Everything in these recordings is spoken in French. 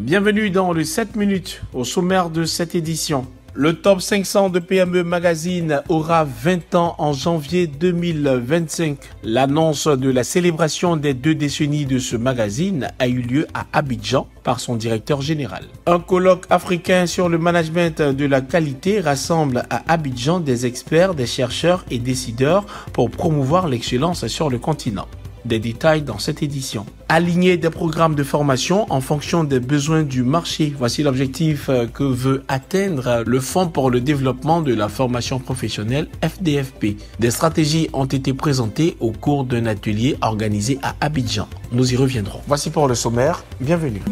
Bienvenue dans les 7 minutes au sommaire de cette édition. Le top 500 de PME Magazine aura 20 ans en janvier 2025. L'annonce de la célébration des deux décennies de ce magazine a eu lieu à Abidjan par son directeur général. Un colloque africain sur le management de la qualité rassemble à Abidjan des experts, des chercheurs et décideurs pour promouvoir l'excellence sur le continent des détails dans cette édition. Aligner des programmes de formation en fonction des besoins du marché. Voici l'objectif euh, que veut atteindre le Fonds pour le développement de la formation professionnelle FDFP. Des stratégies ont été présentées au cours d'un atelier organisé à Abidjan. Nous y reviendrons. Voici pour le sommaire. Bienvenue.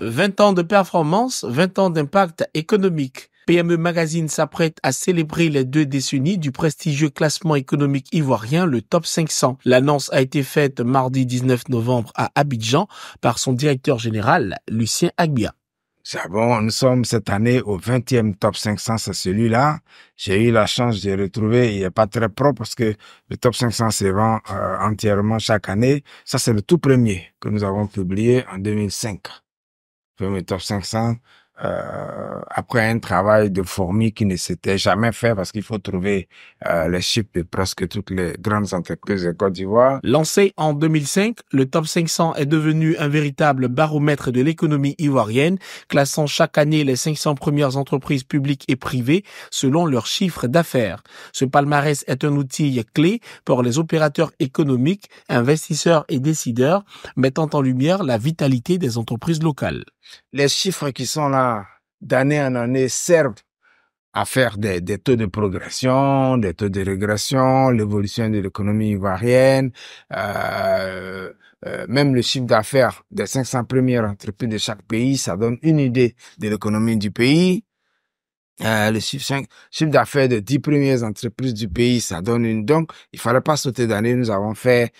20 ans de performance, 20 ans d'impact économique. PME Magazine s'apprête à célébrer les deux décennies du prestigieux classement économique ivoirien, le Top 500. L'annonce a été faite mardi 19 novembre à Abidjan par son directeur général, Lucien Agbia. Bon, nous sommes cette année au 20e top 500, c'est celui-là. J'ai eu la chance de le retrouver, il n'est pas très propre parce que le top 500 se vend euh, entièrement chaque année. Ça, c'est le tout premier que nous avons publié en 2005. Le premier top 500 euh, après un travail de fourmi qui ne s'était jamais fait parce qu'il faut trouver euh, les chiffres de presque toutes les grandes entreprises de Côte d'Ivoire. Lancé en 2005, le Top 500 est devenu un véritable baromètre de l'économie ivoirienne, classant chaque année les 500 premières entreprises publiques et privées selon leurs chiffres d'affaires. Ce palmarès est un outil clé pour les opérateurs économiques, investisseurs et décideurs, mettant en lumière la vitalité des entreprises locales. Les chiffres qui sont là d'année en année servent à faire des, taux de progression, des taux de régression, l'évolution de l'économie ivoirienne, euh, euh, même le chiffre d'affaires des 500 premières entreprises de chaque pays, ça donne une idée de l'économie du pays. Euh, le chiffre, d'affaires des 10 premières entreprises du pays, ça donne une... Donc, il fallait pas sauter d'année, nous avons fait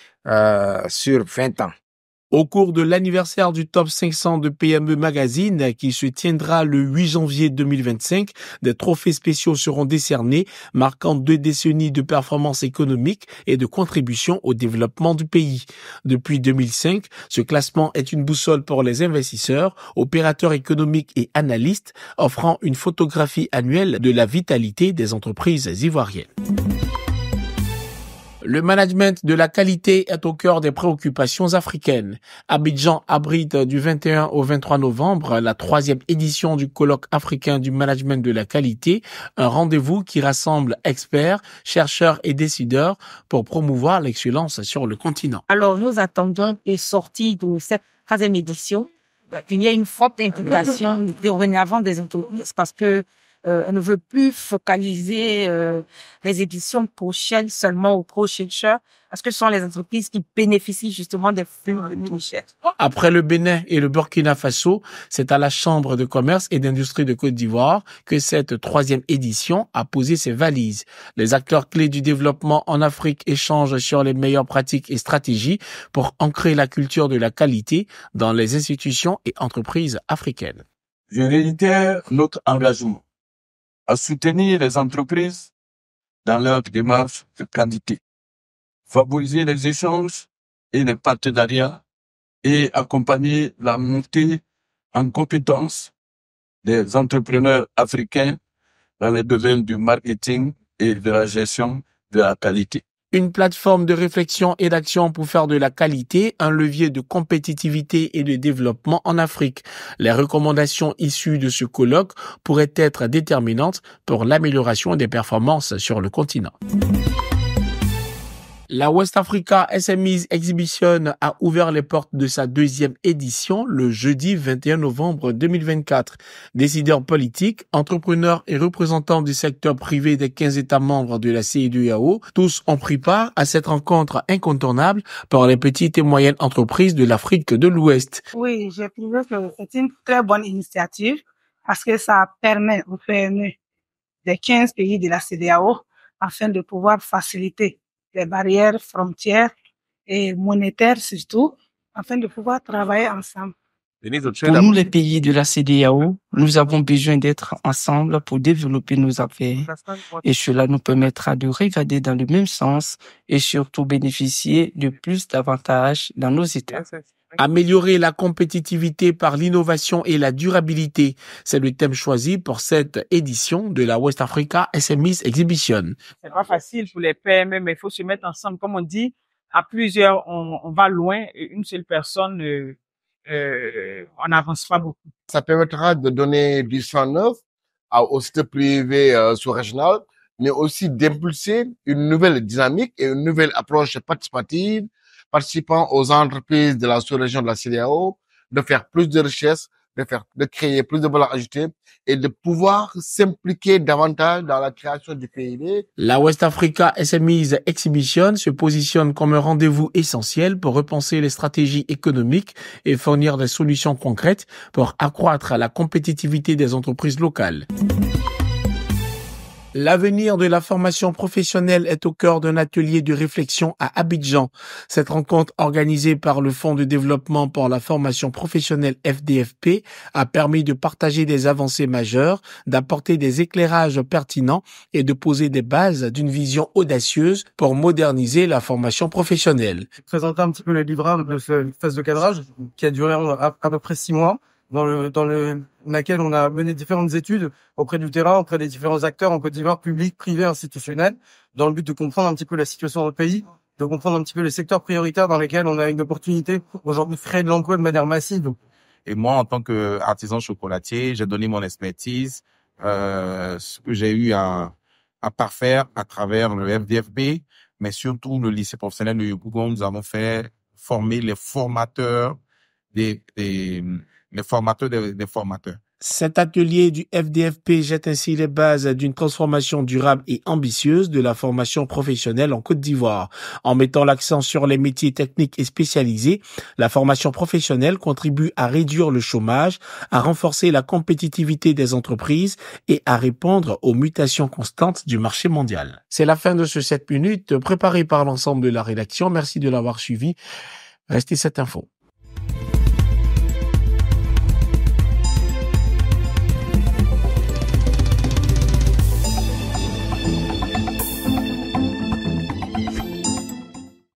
sur 20 ans. Au cours de l'anniversaire du top 500 de PME Magazine qui se tiendra le 8 janvier 2025, des trophées spéciaux seront décernés, marquant deux décennies de performance économique et de contribution au développement du pays. Depuis 2005, ce classement est une boussole pour les investisseurs, opérateurs économiques et analystes, offrant une photographie annuelle de la vitalité des entreprises ivoiriennes. Le management de la qualité est au cœur des préoccupations africaines. Abidjan abrite du 21 au 23 novembre la troisième édition du colloque africain du management de la qualité, un rendez-vous qui rassemble experts, chercheurs et décideurs pour promouvoir l'excellence sur le continent. Alors nous attendons une sortie de cette troisième édition, il y a une forte intégration avant des entreprises parce que euh, ne veut plus focaliser euh, les éditions prochaines seulement aux pro-chercheurs parce que ce sont les entreprises qui bénéficient justement des flux de mmh. Après le Bénin et le Burkina Faso, c'est à la Chambre de commerce et d'industrie de Côte d'Ivoire que cette troisième édition a posé ses valises. Les acteurs clés du développement en Afrique échangent sur les meilleures pratiques et stratégies pour ancrer la culture de la qualité dans les institutions et entreprises africaines. Je réitère notre engagement à soutenir les entreprises dans leur démarche de qualité, favoriser les échanges et les partenariats et accompagner la montée en compétences des entrepreneurs africains dans les domaines du marketing et de la gestion de la qualité une plateforme de réflexion et d'action pour faire de la qualité un levier de compétitivité et de développement en Afrique. Les recommandations issues de ce colloque pourraient être déterminantes pour l'amélioration des performances sur le continent. La West Africa SMEs Exhibition a ouvert les portes de sa deuxième édition le jeudi 21 novembre 2024. Décideurs politiques, entrepreneurs et représentants du secteur privé des 15 États membres de la CEDEAO, tous ont pris part à cette rencontre incontournable par les petites et moyennes entreprises de l'Afrique de l'Ouest. Oui, je trouvé que c'est une très bonne initiative parce que ça permet aux PME des 15 pays de la CEDEAO afin de pouvoir faciliter les barrières frontières et monétaires surtout, afin de pouvoir travailler ensemble. Pour nous, les pays de la CDAO, nous avons besoin d'être ensemble pour développer nos affaires. Et cela nous permettra de regarder dans le même sens et surtout bénéficier de plus d'avantages dans nos États. Améliorer la compétitivité par l'innovation et la durabilité, c'est le thème choisi pour cette édition de la West Africa SMEs Exhibition. C'est pas facile pour les PME, mais il faut se mettre ensemble. Comme on dit, à plusieurs, on, va loin. Une seule personne, euh, euh, on n'avance pas beaucoup. Ça permettra de donner du sang neuf au secteur privé euh, sous-régional, mais aussi d'impulser une nouvelle dynamique et une nouvelle approche participative participant aux entreprises de la sous-région de la CDAO de faire plus de richesses, de faire, de créer plus de valeur ajoutée et de pouvoir s'impliquer davantage dans la création du PIB. La West Africa SMEs Exhibition se positionne comme un rendez-vous essentiel pour repenser les stratégies économiques et fournir des solutions concrètes pour accroître la compétitivité des entreprises locales. L'avenir de la formation professionnelle est au cœur d'un atelier de réflexion à Abidjan. Cette rencontre organisée par le Fonds de développement pour la formation professionnelle FDFP a permis de partager des avancées majeures, d'apporter des éclairages pertinents et de poser des bases d'une vision audacieuse pour moderniser la formation professionnelle. Présenter un petit peu le de phase de cadrage qui a duré à peu près six mois dans, dans laquelle on a mené différentes études auprès du terrain, auprès des différents acteurs en Côte d'Ivoire, public, privé, institutionnel, dans le but de comprendre un petit peu la situation dans le pays, de comprendre un petit peu les secteurs prioritaires dans lesquels on a une opportunité aujourd'hui de créer de l'emploi de manière massive. Et moi, en tant qu'artisan chocolatier, j'ai donné mon expertise, euh, ce que j'ai eu à, à parfaire à travers le FDFB, mais surtout le lycée professionnel de Yopougon. Nous avons fait former les formateurs des, formateurs des, formateurs. Cet atelier du FDFP jette ainsi les bases d'une transformation durable et ambitieuse de la formation professionnelle en Côte d'Ivoire. En mettant l'accent sur les métiers techniques et spécialisés, la formation professionnelle contribue à réduire le chômage, à renforcer la compétitivité des entreprises et à répondre aux mutations constantes du marché mondial. C'est la fin de ce 7 minutes préparé par l'ensemble de la rédaction. Merci de l'avoir suivi. Restez cette info.